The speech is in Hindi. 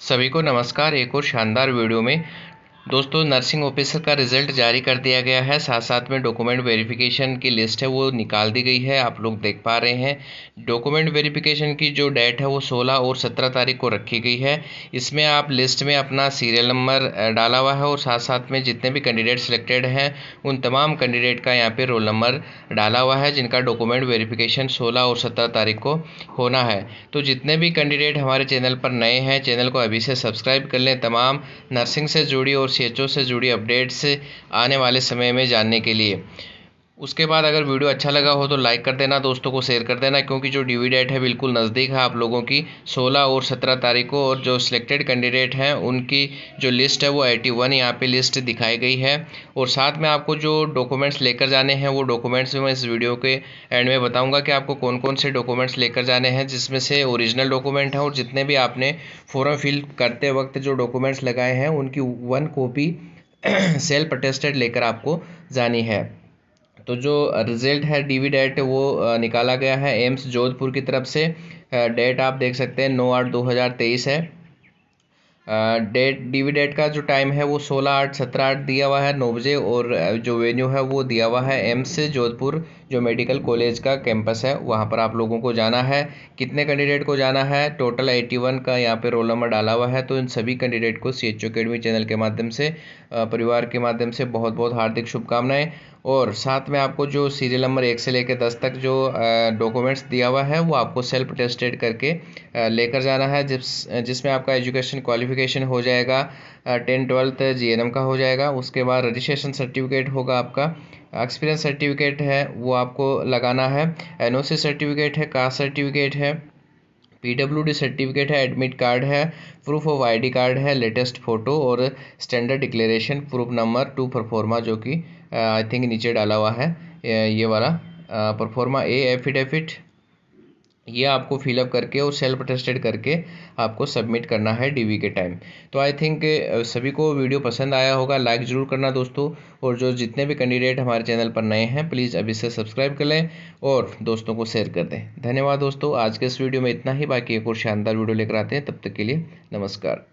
सभी को नमस्कार एक और शानदार वीडियो में दोस्तों नर्सिंग ऑफिसर का रिजल्ट जारी कर दिया गया है साथ साथ में डॉक्यूमेंट वेरिफिकेशन की लिस्ट है वो निकाल दी गई है आप लोग देख पा रहे हैं डॉक्यूमेंट वेरिफिकेशन की जो डेट है वो 16 और 17 तारीख को रखी गई है इसमें आप लिस्ट में अपना सीरियल नंबर डाला हुआ है और साथ साथ में जितने भी कैंडिडेट सेलेक्टेड हैं उन तमाम कैंडिडेट का यहाँ पर रोल नंबर डाला हुआ है जिनका डॉक्यूमेंट वेरीफिकेशन सोलह और सत्रह तारीख को होना है तो जितने भी कैंडिडेट हमारे चैनल पर नए हैं चैनल को अभी से सब्सक्राइब कर लें तमाम नर्सिंग से जुड़ी और सी से जुड़ी अपडेट्स आने वाले समय में जानने के लिए उसके बाद अगर वीडियो अच्छा लगा हो तो लाइक कर देना दोस्तों को शेयर कर देना क्योंकि जो ड्यू डेट है बिल्कुल नज़दीक है आप लोगों की 16 और 17 तारीख को और जो सिलेक्टेड कैंडिडेट हैं उनकी जो लिस्ट है वो 81 वन यहाँ पर लिस्ट दिखाई गई है और साथ में आपको जो डॉक्यूमेंट्स लेकर जाने हैं वो डॉक्यूमेंट्स मैं इस वीडियो के एंड में बताऊँगा कि आपको कौन कौन से डॉक्यूमेंट्स लेकर जाने हैं जिसमें से ओरिजिनल डॉक्यूमेंट हैं और जितने भी आपने फॉर्म फिल करते वक्त जो डॉक्यूमेंट्स लगाए हैं उनकी वन कॉपी सेल्फ अटेस्टेड लेकर आपको जानी है तो जो रिजल्ट है डी डेट वो निकाला गया है एम्स जोधपुर की तरफ से डेट आप देख सकते हैं नौ आठ दो हज़ार तेईस है डेट डी का जो टाइम है वो सोलह आठ सत्रह आठ दिया हुआ है नौ बजे और जो वेन्यू है वो दिया हुआ है एम्स जोधपुर जो मेडिकल कॉलेज का कैंपस है वहाँ पर आप लोगों को जाना है कितने कैंडिडेट को जाना है टोटल वन का यहाँ पे रोल नंबर डाला हुआ है तो इन सभी कैंडिडेट को सी एच अकेडमी चैनल के माध्यम से परिवार के माध्यम से बहुत बहुत हार्दिक शुभकामनाएँ और साथ में आपको जो सीरियल नंबर एक से लेकर दस तक जो डॉक्यूमेंट्स दिया हुआ है वो आपको सेल्फ टेस्टेड करके लेकर जाना है जिस जिसमें आपका एजुकेशन क्वालिफिकेशन हो जाएगा टेन ट्वेल्थ जी का हो जाएगा उसके बाद रजिस्ट्रेशन सर्टिफिकेट होगा आपका एक्सपीरियंस सर्टिफिकेट है वो आपको लगाना है एनओसी सर्टिफिकेट है कास्ट सर्टिफिकेट है पीडब्ल्यूडी सर्टिफिकेट है एडमिट कार्ड है प्रूफ ऑफ आईडी कार्ड है लेटेस्ट फोटो और standard declaration proof number two proforma जो कि आई uh, थिंक नीचे डाला हुआ है ये वाला परफॉर्मा ए एफिडेफिट ये आपको फिलअप करके और सेल्फ टेस्टेड करके आपको सबमिट करना है डीवी के टाइम तो आई थिंक सभी को वीडियो पसंद आया होगा लाइक ज़रूर करना दोस्तों और जो जितने भी कैंडिडेट हमारे चैनल पर नए हैं प्लीज़ अभी से सब्सक्राइब कर लें और दोस्तों को शेयर कर दें धन्यवाद दोस्तों आज के इस वीडियो में इतना ही बाकी एक और शानदार वीडियो लेकर आते हैं तब तक के लिए नमस्कार